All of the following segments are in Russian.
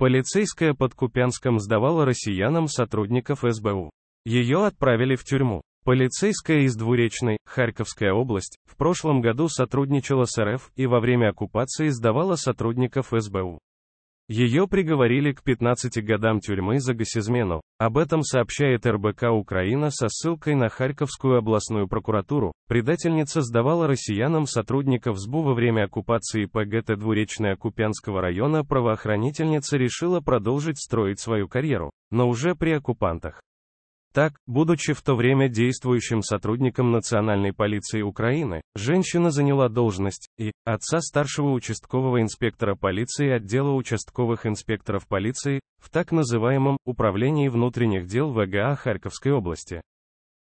Полицейская под Купянском сдавала россиянам сотрудников СБУ. Ее отправили в тюрьму. Полицейская из Двуречной, Харьковская область, в прошлом году сотрудничала с РФ и во время оккупации сдавала сотрудников СБУ. Ее приговорили к 15 годам тюрьмы за госизмену. Об этом сообщает РБК Украина со ссылкой на Харьковскую областную прокуратуру. Предательница сдавала россиянам сотрудников СБУ во время оккупации ПГТ Двуречная Купянского района правоохранительница решила продолжить строить свою карьеру, но уже при оккупантах. Так, будучи в то время действующим сотрудником Национальной полиции Украины, женщина заняла должность и отца старшего участкового инспектора полиции отдела участковых инспекторов полиции в так называемом Управлении внутренних дел ВГА Харьковской области.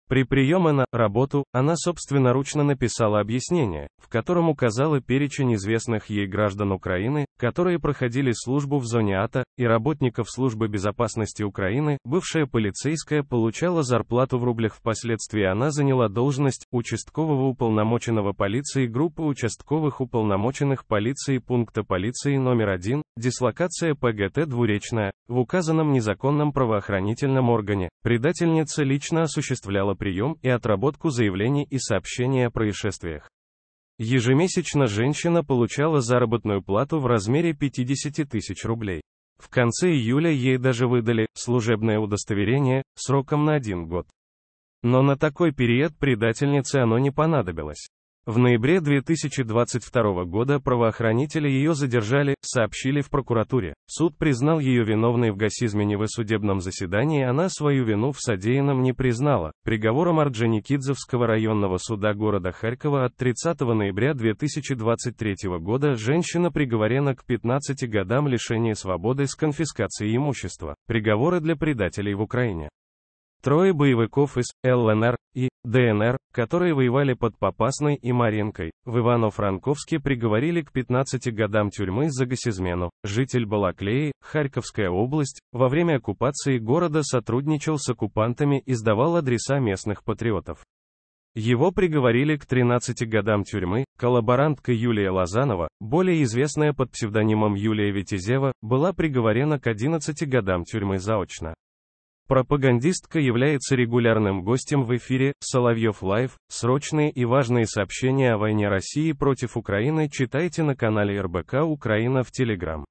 При приеме на работу она собственноручно написала объяснение, в котором указала перечень известных ей граждан Украины, которые проходили службу в зоне АТО, и работников Службы безопасности Украины, бывшая полицейская получала зарплату в рублях. Впоследствии она заняла должность участкового уполномоченного полиции группы участковых уполномоченных полиции пункта полиции номер один, дислокация ПГТ «Двуречная», в указанном незаконном правоохранительном органе. Предательница лично осуществляла прием и отработку заявлений и сообщения о происшествиях. Ежемесячно женщина получала заработную плату в размере 50 тысяч рублей. В конце июля ей даже выдали служебное удостоверение сроком на один год. Но на такой период предательнице оно не понадобилось. В ноябре 2022 года правоохранители ее задержали, сообщили в прокуратуре. Суд признал ее виновной в гасизмене в судебном заседании, она свою вину в содеянном не признала. Приговором Орджоникидзевского районного суда города Харькова от 30 ноября 2023 года женщина приговорена к 15 годам лишения свободы с конфискацией имущества. Приговоры для предателей в Украине. Трое боевиков из ЛНР и ДНР, которые воевали под Попасной и Маринкой, в Ивано-Франковске приговорили к 15 годам тюрьмы за госизмену. Житель Балаклеи, Харьковская область, во время оккупации города сотрудничал с оккупантами и сдавал адреса местных патриотов. Его приговорили к 13 годам тюрьмы, коллаборантка Юлия Лазанова, более известная под псевдонимом Юлия Витязева, была приговорена к 11 годам тюрьмы заочно. Пропагандистка является регулярным гостем в эфире «Соловьев Лайв». Срочные и важные сообщения о войне России против Украины читайте на канале РБК «Украина» в Телеграм.